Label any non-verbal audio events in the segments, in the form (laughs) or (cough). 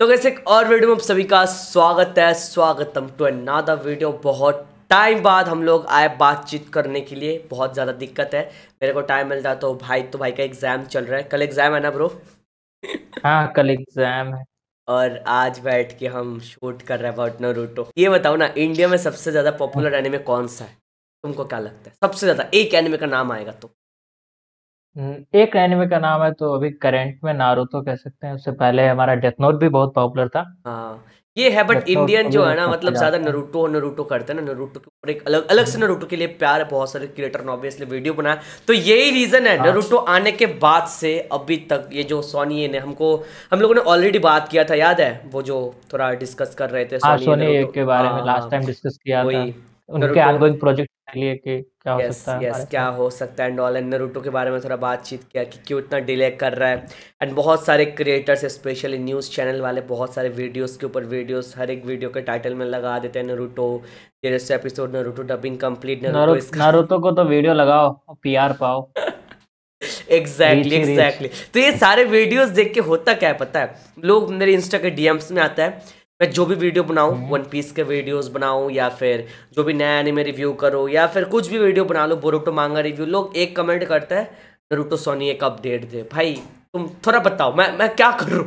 तो कैसे एक और वीडियो में आप सभी का स्वागत है स्वागतम टू अनादा वीडियो बहुत टाइम बाद हम लोग आए बातचीत करने के लिए बहुत ज़्यादा दिक्कत है मेरे को टाइम मिलता तो भाई तो भाई का एग्ज़ाम चल रहा है कल एग्ज़ाम है ना ब्रो हाँ कल एग्ज़ाम है और आज बैठ के हम शूट कर रहे हैं वर्ट नरूटो ये बताओ ना इंडिया में सबसे ज़्यादा पॉपुलर एनिमे कौन सा है तुमको क्या लगता है सबसे ज़्यादा एक एनिमे का नाम आएगा तो हम्म, एक एनिमे का नाम है तो अभी करंट में नारुतो कह सकते हैं उससे पहले हमारा डेथ नोट भी बहुत पॉपुलर था हाँ ये है बट इंडियन जो है ना मतलब ज्यादा नरूटो नरूटो करते हैं ना नरूटो के ऊपर एक अलग अलग से नरूटो के लिए प्यार है बहुत सारे क्रिएटर ने ऑब्वियसली वीडियो बनाया तो यही रीजन है नरूटो हाँ। आने के बाद से अभी तक ये जो सोनी ने हमको हम लोगों ने ऑलरेडी बात किया था याद है वो जो थोड़ा डिस्कस कर रहे थे सोनी हाँ, के बारे में लास्ट टाइम डिस्कस किया था उनके आउटगोइंग प्रोजेक्ट लिए कि क्या हो यस सकता है यस हमारे क्या साथ हो सकता है एंड ऑल एंड नरूटो के बारे में थोड़ा बातचीत किया कि क्यों इतना डिले कर रहा है एंड बहुत सारे क्रिएटर्स स्पेशली न्यूज़ चैनल वाले बहुत सारे वीडियोस के ऊपर वीडियोस हर एक वीडियो के टाइटल में लगा देते हैं Naruto latest episode Naruto dubbing complete Naruto इसका नारुतो को तो वीडियो लगाओ और पीआर पाओ एग्जैक्टली (laughs) Reach एग्जैक्टली तो ये सारे वीडियोस देख के होता क्या है पता है लोग मेरे इंस्टा के डीएम्स में आता है मैं जो भी वीडियो बनाऊँ वन पीस के वीडियोस बनाऊँ या फिर जो भी नया एनिमे रिव्यू करो या फिर कुछ भी वीडियो बना लो बोरुटो मांगा रिव्यू लोग एक कमेंट करता है नरूटो सोनी एक अपडेट दे भाई तुम थोड़ा बताओ मैं मैं क्या करूँ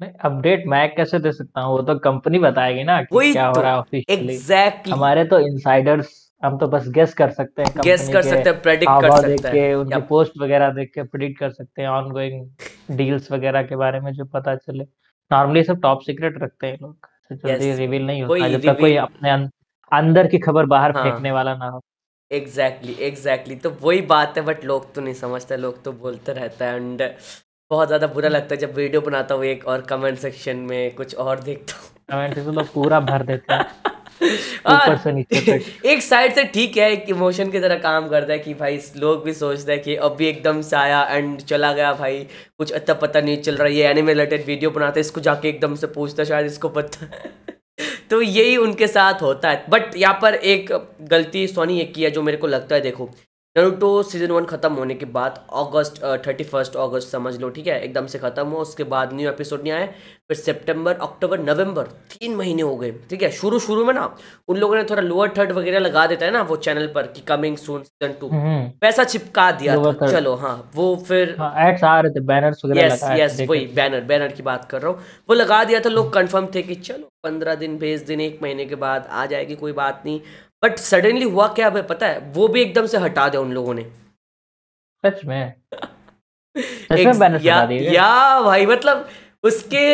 नहीं अपडेट मैं कैसे दे सकता हूँ वो तो कंपनी बताएगी ना कि क्या तो, हो रहा है ऑफिशियली exactly. हमारे तो इनसाइडर्स हम तो बस गेस कर सकते हैं गेस कर सकते हैं प्रेडिक्ट कर सकते हैं उनके पोस्ट वगैरह देख के प्रेडिक्ट कर सकते हैं ऑनगोइंग डील्स वगैरह के बारे में जो पता चले नॉर्मली सब टॉप सीक्रेट रखते हैं लोग जल्दी yes. रिवील नहीं होता जब तक कोई अपने अं- अंदर की खबर बाहर हाँ. फेंकने वाला ना हो एग्जैक्टली exactly, एग्जैक्टली exactly. तो वही बात है बट लोग तो नहीं समझते लोग तो बोलते रहता है एंड बहुत ज़्यादा बुरा लगता है जब वीडियो बनाता हूँ एक और कमेंट सेक्शन में कुछ और देखता हूँ कमेंट सेक्शन तो पूरा भर देता है (laughs) (laughs) ऊपर से नीचे तक (laughs) एक साइड से ठीक है एक इमोशन की तरह काम करता है कि भाई लोग भी सोचते हैं कि अब भी एकदम से आया एंड चला गया भाई कुछ अता पता नहीं चल रहा है ये एनिमे रिलेटेड वीडियो बनाते इसको जाके एकदम से पूछता शायद इसको पता (laughs) तो यही उनके साथ होता है बट यहाँ पर एक गलती सोनी ये की है जो मेरे को लगता है देखो नरूटो सीजन वन खत्म होने के बाद अगस्त थर्टी फर्स्ट अगस्त समझ लो ठीक है एकदम से खत्म हो उसके बाद न्यू एपिसोड नहीं आए फिर सितंबर अक्टूबर नवंबर तीन महीने हो गए ठीक है शुरू शुरू में ना उन लोगों ने थोड़ा लोअर थर्ड वगैरह लगा देता है ना वो चैनल पर कि कमिंग सून सीजन टू पैसा चिपका दिया था चलो हाँ वो फिर एड्स हाँ, आ रहे थे बैनर्स यस यस वही बैनर बैनर की बात कर रहा हूँ वो लगा दिया था लोग कंफर्म थे कि चलो पंद्रह दिन बीस दिन एक महीने के बाद आ जाएगी कोई बात नहीं बट सडनली हुआ क्या हमें पता है वो भी एकदम से हटा दिया उन लोगों ने सच में (laughs) सच में या, या भाई मतलब उसके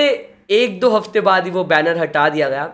एक दो हफ्ते बाद ही वो बैनर हटा दिया गया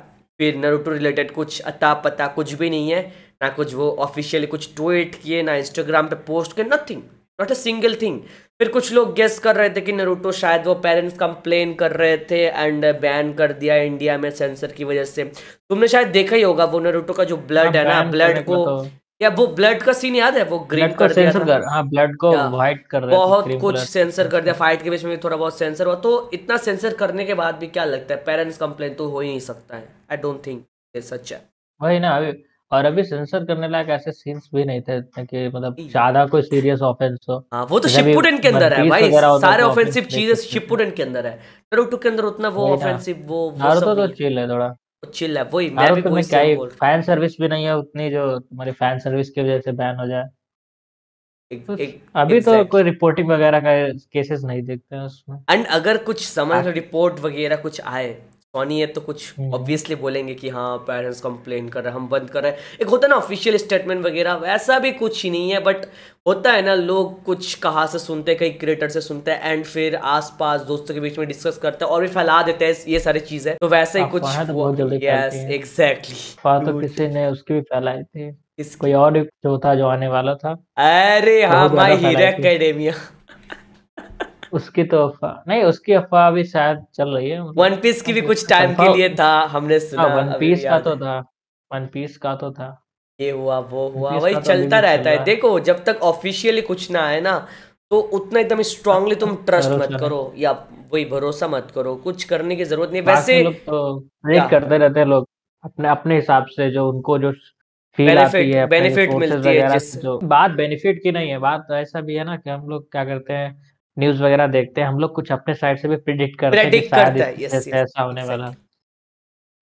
फिर नरूटो रिलेटेड कुछ अता पता कुछ भी नहीं है ना कुछ वो ऑफिशियली कुछ ट्वीट किए ना इंस्टाग्राम पे पोस्ट किए nothing not a single thing फिर कुछ लोग गेस कर रहे थे कि नरूटो शायद वो पेरेंट्स कंप्लेन कर रहे थे एंड बैन कर दिया इंडिया में सेंसर की वजह से तुमने शायद देखा ही होगा वो नरूटो का जो ब्लड है ना ब्लड हाँ, को तो। या वो ब्लड का सीन याद है वो ग्रीन कर दिया था कर, हाँ, ब्लड को व्हाइट कर रहे बहुत कुछ सेंसर कर दिया फाइट के बीच में थोड़ा बहुत सेंसर हुआ तो इतना सेंसर करने के बाद भी क्या लगता है पेरेंट्स कंप्लेन तो हो ही नहीं सकता है आई डोंट थिंक सच है वही ना अभी और अभी सेंसर करने लायक ऐसे सीन्स भी नहीं थे कि मतलब ज्यादा कोई सीरियस ऑफेंस हो हाँ वो तो शिपुटन के अंदर है भाई सारे ऑफेंसिव तो चीजें शिपुटन के अंदर है नारुतो के अंदर उतना वो ऑफेंसिव वो नारुतो तो चिल है थोड़ा चिल है वही मैं भी वही क्या फैन सर्विस भी नहीं है उतनी जो तुम्हारी फैन सर्विस की वजह से बैन हो जाए एक, एक, अभी तो कोई रिपोर्टिंग वगैरह का केसेस नहीं देखते हैं उसमें एंड अगर कुछ समझ रिपोर्ट वगैरह कुछ आए सोनी है तो कुछ ऑब्वियसली हम्म। बोलेंगे कि हाँ पेरेंट्स कंप्लेन कर रहे हैं हम बंद कर रहे हैं एक होता है ना ऑफिशियल स्टेटमेंट वगैरह वैसा भी कुछ ही नहीं है बट होता है ना लोग कुछ कहा से सुनते हैं कई क्रिएटर से सुनते हैं एंड फिर आसपास दोस्तों के बीच में डिस्कस करते हैं और भी फैला देते हैं ये सारी चीज है तो वैसे ही हाँ, कुछ एग्जैक्टली तो, तो किसी ने उसके भी फैलाए थे कोई और जो था जो आने वाला था अरे हाँ माई हीरो अकेडेमिया उसकी तो अफवाह नहीं उसकी अफवाह भी शायद चल रही है वन मतलब पीस की भी कुछ टाइम के लिए था हमने हाँ, सुना वन पीस का तो था वन पीस का तो था ये हुआ वो हुआ वही तो चलता रहता है देखो जब तक ऑफिशियली कुछ ना आए ना तो उतना एकदम स्ट्रांगली तुम ट्रस्ट मत करो या वही भरोसा मत करो कुछ करने की जरूरत नहीं वैसे लोग तो करते रहते हैं लोग अपने अपने हिसाब से जो उनको जो फील आती है बेनिफिट मिलती है जो बात बेनिफिट की नहीं है बात ऐसा भी है ना कि हम लोग क्या करते हैं न्यूज वगैरह देखते हैं हम लोग कुछ अपने साइड से भी प्रिडिक्ट करते हैं ऐसा होने वाला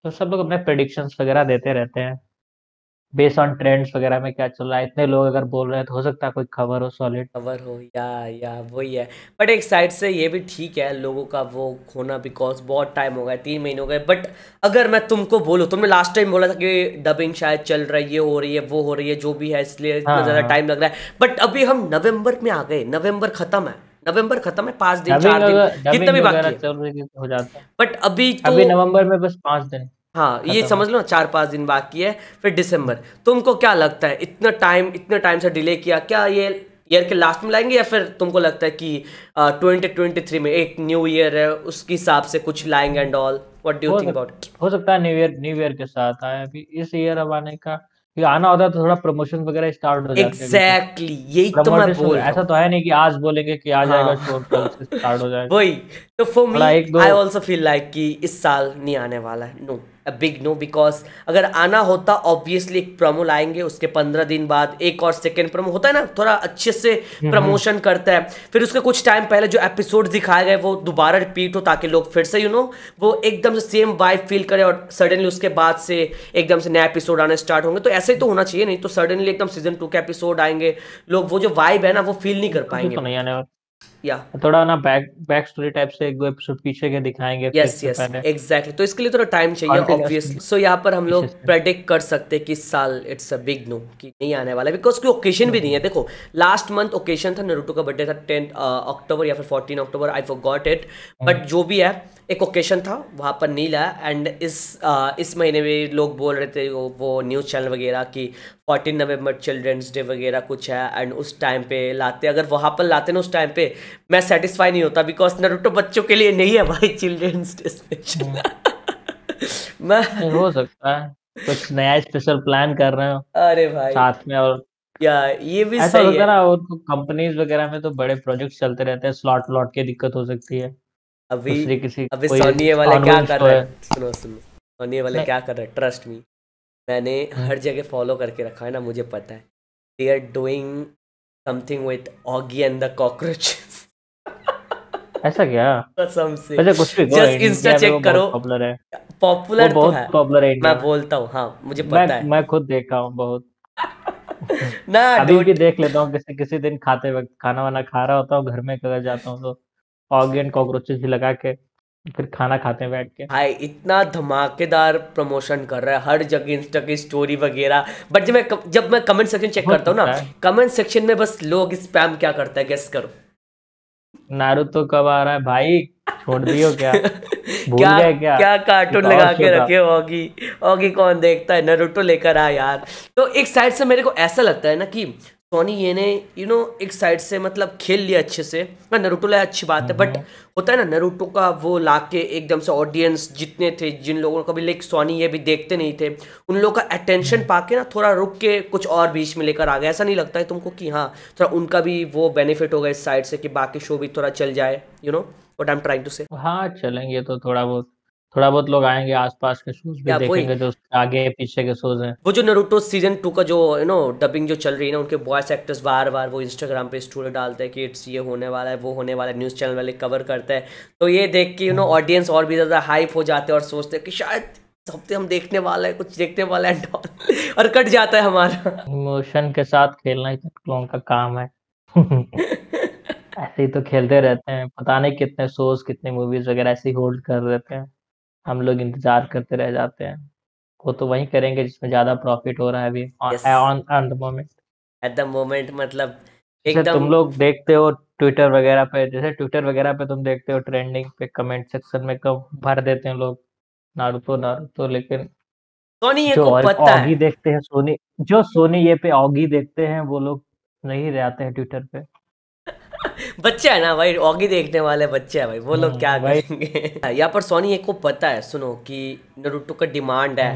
तो सब लोग अपने प्रिडिक्शंस वगैरह देते रहते हैं बेस्ड ऑन ट्रेंड्स वगैरह में क्या चल रहा है इतने लोग अगर बोल रहे हैं तो हो सकता है कोई खबर हो सॉलिड खबर हो या या वही है बट एक साइड से ये भी ठीक है लोगों का वो खोना बिकॉज बहुत टाइम हो गया तीन महीने हो गए बट अगर मैं तुमको बोलूँ तुमने लास्ट टाइम बोला था कि डबिंग शायद चल रही है ये हो रही है वो हो रही है जो भी है इसलिए इतना हाँ, ज़्यादा टाइम हाँ। लग रहा है बट अभी हम नवम्बर में आ गए नवम्बर ख़त्म है नवंबर खत्म है पांच दिन चार दिन जितना भी बाकी बट अभी तो अभी नवंबर में बस पांच दिन हाँ ये समझ लो चार पांच दिन बाकी है फिर दिसंबर तुमको क्या लगता है इतना टाइम इतने टाइम से डिले किया क्या ये ईयर के लास्ट में लाएंगे या फिर तुमको लगता है कि ट्वेंटी ट्वेंटी थ्री में एक न्यू ईयर है उसके हिसाब से कुछ लाएंगे and all what do you think about हो सकता है न्यू ईयर न्यू ईयर के साथ आए अभी इस ईयर अब आने का कि आना होता तो थोड़ा प्रमोशन वगैरह स्टार्ट हो एग्जैक्टली exactly, यही तो मैं बोल ऐसा तो है नहीं कि आज बोलेंगे कि आ जाएगा हाँ. आएगा शो स्टार्ट हो जाएगा (laughs) वही तो for me I also feel like कि इस साल नहीं आने वाला है no no. Big no because अगर आना होता ऑब्वियसली एक प्रमो लाएंगे उसके पंद्रह दिन बाद एक और सेकेंड प्रमो होता है ना थोड़ा अच्छे से प्रमोशन हम्म, हम्म। करता है फिर उसके कुछ टाइम पहले जो एपिसोड दिखाए गए वो दोबारा रिपीट हो ताकि लोग फिर से यू नो वो एकदम से सेम वाइब फील करें और सडनली उसके बाद से एकदम से नया एपिसोड आना स्टार्ट होंगे तो ऐसे ही तो होना चाहिए नहीं तो सडनली एकदम सीजन टू के एपिसोड आएंगे लोग वो जो वाइब है ना वो फील नहीं कर पाएंगे या थोड़ा ना बैक बैक स्टोरी टाइप से एक दो एपिसोड पीछे के दिखाएंगे यस यस एग्जैक्टली तो इसके लिए थोड़ा टाइम चाहिए ऑब्वियसली सो यहाँ पर हम लोग प्रेडिक्ट कर सकते कि साल इट्स अ बिग नो कि नहीं आने वाला बिकॉज कोई ओकेजन भी नहीं है देखो लास्ट मंथ ओकेजन था नरूटो का बर्थडे था टेंथ अक्टूबर uh, या फिर fourteen October I got it but जो भी है एक ओकेशन था वहाँ पर नहीं लाया एंड इस आ, uh, इस महीने में लोग बोल रहे थे वो, वो न्यूज़ चैनल वगैरह कि 14 नवंबर चिल्ड्रंस डे वगैरह कुछ है एंड उस टाइम पे लाते अगर वहाँ पर लाते ना उस टाइम पे मैं सेटिस्फाई नहीं होता बिकॉज नरूटो बच्चों के लिए नहीं है भाई चिल्ड्रेंस हम्म। स्पेशल (laughs) मैं हो सकता है कुछ नया स्पेशल प्लान कर रहे हो अरे भाई साथ में और या ये भी ऐसा सही है और तो कंपनीज वगैरह में तो बड़े प्रोजेक्ट चलते रहते हैं स्लॉट लॉट की दिक्कत हो सकती है अभी किसी अभी सोनी वाले क्या कर रहे हैं सुनो सुनो सोनी वाले क्या कर रहे हैं ट्रस्ट मी मैंने हर जगह फॉलो करके रखा है ना मुझे पता है they are doing something with Oggy and the cockroaches ऐसा क्या कसम से अच्छा कुछ भी जस्ट इंस्टा चेक करो पॉपुलर है पॉपुलर तो है पॉपुलर है मैं बोलता हूँ हाँ मुझे पता मैं, है मैं खुद देखा हूँ बहुत (laughs) ना अभी भी देख लेता हूँ किसी किसी दिन खाते वक्त खाना वाना खा रहा होता हूँ घर में कर जाता हूँ तो ऑर्गेन कॉकरोचेस लगा के फिर खाना खाते हैं बैठ के भाई इतना धमाकेदार प्रमोशन कर रहा है हर जगह इंस्टा की स्टोरी वगैरह बट जब मैं जब मैं कमेंट सेक्शन चेक करता हूँ ना कमेंट सेक्शन में बस लोग स्पैम क्या करते हैं गेस करो नारुतो कब आ रहा है भाई छोड़ दियो क्या (laughs) भूल क्या, गए क्या क्या कार्टून लगा के रखे होगी ओगी कौन देखता है नारुतो लेकर आ यार तो एक साइड से मेरे को ऐसा लगता है ना कि सोनी ये ने यू you नो know, एक साइड से मतलब खेल लिया अच्छे से नरूटो हाँ, लाया अच्छी बात है बट हम्म। होता है ना नरूटो का वो लाके एकदम से ऑडियंस जितने थे जिन लोगों को भी लाइक सोनी ये भी देखते नहीं थे उन लोगों का अटेंशन पा के ना थोड़ा रुक के कुछ और बीच में लेकर आ गया ऐसा नहीं लगता है तुमको कि हाँ थोड़ा उनका भी वो बेनिफिट होगा इस साइड से कि बाकी शो भी थोड़ा चल जाए you know what I am trying to say हाँ चलेंगे तो थोड़ा बहुत थोड़ा बहुत लोग आएंगे आसपास के शोज भी देखेंगे जो आगे पीछे के शोज हैं वो जो नरुटो सीजन टू का जो यू नो डबिंग जो चल रही है ना उनके वॉइस एक्टर्स बार बार वो इंस्टाग्राम पे स्टोरी डालते हैं कि इट्स ये होने वाला है वो होने वाला है न्यूज़ चैनल वाले कवर करते हैं तो ये देख के यू नो ऑडियंस और भी ज़्यादा हाइप हो जाते हैं और सोचते हैं कि शायद हफ्ते हम देखने वाला है कुछ देखने वाला है और कट जाता है हमारा इमोशन के साथ खेलना ही तो लोगों का काम है (laughs) ऐसे ही तो खेलते रहते हैं पता नहीं कितने शोज कितने मूवीज वगैरह ऐसे ही होल्ड कर रहते हैं हम लोग इंतजार करते रह जाते हैं वो तो वही करेंगे जिसमें ज्यादा प्रॉफिट हो रहा है अभी on on the moment at the moment मतलब एकदम तुम लोग देखते हो ट्विटर वगैरह पे जैसे ट्विटर वगैरह पे तुम देखते हो ट्रेंडिंग पे कमेंट सेक्शन में कब भर देते हैं लोग नारुतो नारुतो लेकिन सोनी ये जो को पता है देखते हैं सोनी जो सोनी ये पे ऑगी देखते हैं वो लोग नहीं रहते हैं ट्विटर पे बच्चा है ना भाई ऑगी देखने वाले बच्चे है भाई वो लोग हाँ, क्या करेंगे (laughs) यहाँ पर सोनी एक को पता है सुनो कि नरुटो का डिमांड है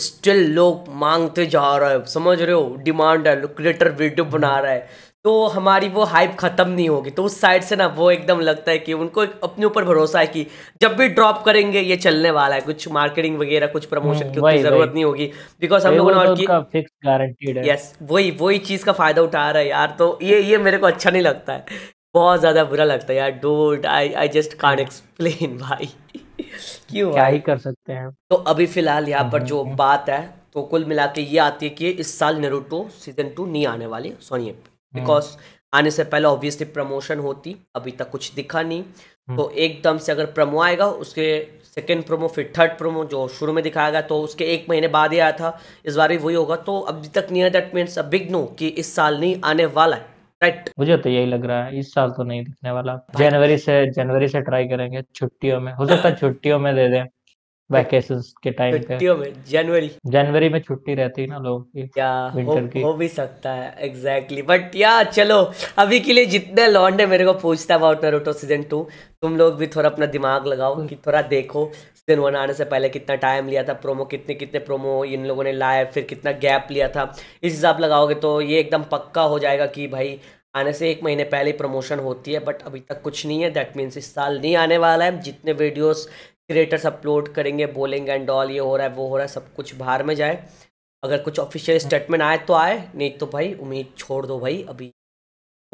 स्टिल हाँ। लोग मांगते जा रहे हो समझ रहे हो डिमांड है क्रिएटर वीडियो बना हाँ। रहा है तो हमारी वो हाइप ख़त्म नहीं होगी तो उस साइड से ना वो एकदम लगता है कि उनको अपने ऊपर भरोसा है कि जब भी ड्रॉप करेंगे ये चलने वाला है कुछ मार्केटिंग वगैरह कुछ प्रमोशन की उतनी जरूरत नहीं होगी बिकॉज हम लोगों ने फिक्स गारंटीड है यस वही वही चीज़ का फ़ायदा उठा रहा है यार तो ये ये मेरे को अच्छा नहीं लगता है बहुत ज़्यादा बुरा लगता है यार don't I I just can't explain भाई क्यों क्या ही कर सकते हैं तो अभी फिलहाल यहाँ पर जो हम्म। बात है तो कुल मिला के ये आती है कि इस साल नेरुटो सीजन टू नहीं आने वाली सोनी बिकॉज हम्म। आने से पहले ऑब्वियसली प्रमोशन होती अभी तक कुछ दिखा नहीं हम्म। तो एकदम से अगर प्रमो आएगा उसके सेकेंड प्रोमो फिर थर्ड प्रोमो जो शुरू में दिखाया गया तो उसके एक महीने बाद ही आया था इस बार भी वही होगा तो अभी तक near that means a big no कि इस साल नहीं आने वाला है राइट मुझे तो यही लग रहा है इस साल तो नहीं दिखने वाला जनवरी से जनवरी से ट्राई करेंगे छुट्टियों में हो सकता है छुट्टियों में दे दें वैकेशन के टाइम पे छुट्टियों में जनवरी जनवरी में छुट्टी रहती है ना लोगों की क्या विंटर हो, की हो भी सकता है एग्जैक्टली exactly. बट या चलो अभी के लिए जितने लॉन्डे मेरे को पूछता है अबाउट नरूटो सीजन टू तुम लोग भी थोड़ा अपना दिमाग लगाओ हम्म। कि थोड़ा देखो सीजन वन आने से पहले कितना टाइम लिया था प्रोमो कितने कितने प्रोमो इन लोगों ने लाए फिर कितना गैप लिया था इस हिसाब लगाओगे तो ये एकदम पक्का हो जाएगा कि भाई आने से एक महीने पहले प्रमोशन होती है बट अभी तक कुछ नहीं है दैट मीन्स इस साल नहीं आने वाला है जितने वीडियोस क्रिएटर्स अपलोड करेंगे बोलेंगे एंड ऑल ये हो रहा है वो हो रहा है सब कुछ बाहर में जाए अगर कुछ ऑफिशियल स्टेटमेंट आए तो आए नहीं तो भाई उम्मीद छोड़ दो भाई अभी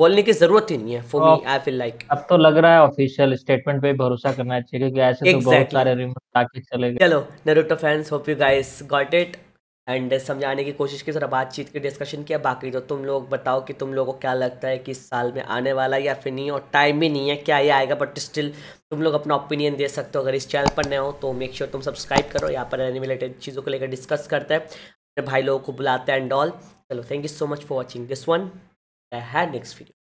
बोलने की जरूरत ही नहीं है for me I feel like अब तो लग रहा है ऑफिशियल स्टेटमेंट पे भरोसा करना चाहिए क्योंकि ऐसे exactly. तो बहुत सारे रिमोट आके चले गए चलो Naruto fans hope you guys got it and समझाने की कोशिश की जरा बातचीत की डिस्कशन किया बाकी जो तुम लोग बताओ कि तुम लोगों को क्या लगता है कि इस साल में आने वाला या फिर नहीं और टाइम भी नहीं है क्या ये आएगा बट स्टिल तुम लोग अपना ओपिनियन दे सकते हो अगर इस चैनल पर नए हो तो मेक श्योर sure तुम सब्सक्राइब करो यहाँ पर रिलेटेड चीज़ों को लेकर डिस्कस करते हैं अपने भाई लोगों को बुलाते हैं एंड ऑल चलो thank you so much for watching this one hand next video